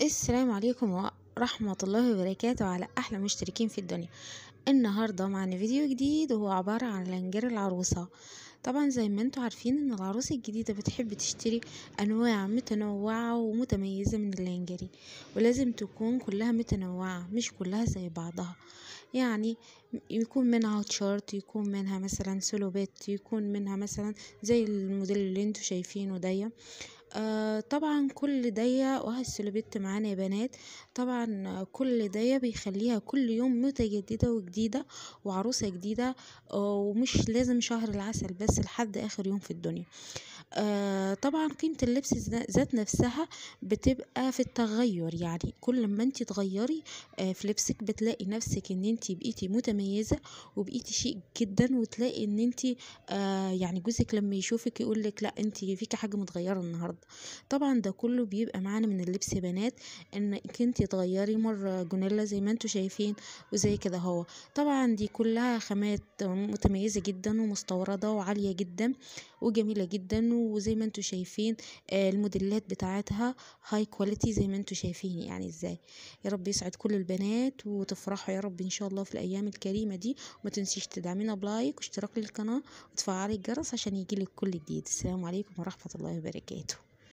السلام عليكم ورحمة الله وبركاته على أحلى مشتركين في الدنيا النهاردة معنا فيديو جديد وهو عبارة عن لنجر العروسة طبعا زي ما انتوا عارفين ان العروس الجديدة بتحب تشتري انواع متنوعة ومتميزة من اللنجري ولازم تكون كلها متنوعة مش كلها زي بعضها يعني يكون منها تشارت يكون منها مثلا سولوبيت يكون منها مثلا زي الموديل اللي انتوا شايفينه ده آه طبعا كل دية بيت معانا يا بنات طبعا كل دية بيخليها كل يوم متجددة وجديدة وعروسة جديدة آه، ومش لازم شهر العسل بس لحد اخر يوم في الدنيا آه، طبعا قيمة اللبس ذات نفسها بتبقى في التغير يعني كل ما انت تغيري آه، في لبسك بتلاقي نفسك ان انت بقيتي متميزة وبقيتي شيء جدا وتلاقي ان انت آه، يعني جوزك لما يشوفك يقولك لا انت فيكي حاجة متغيرة النهاردة طبعا ده كله بيبقى معانا من اللبس يا بنات انك انت تغيري مرة جونيلا زي ما انتوا شايفين وزي كده هو طبعا دي كلها خامات متميزة جدا ومستوردة وعالية جدا وجميلة جدا وزي ما انتوا شايفين آه، الموديلات بتاعتها هاي كواليتي زي ما انتوا شايفين يعني ازاي يا رب يسعد كل البنات وتفرحوا يا رب ان شاء الله في الايام الكريمه دي وما تنسيش تدعمينا بلايك واشتراك للقناه وتفعلي الجرس عشان يجيلك كل جديد السلام عليكم ورحمه الله وبركاته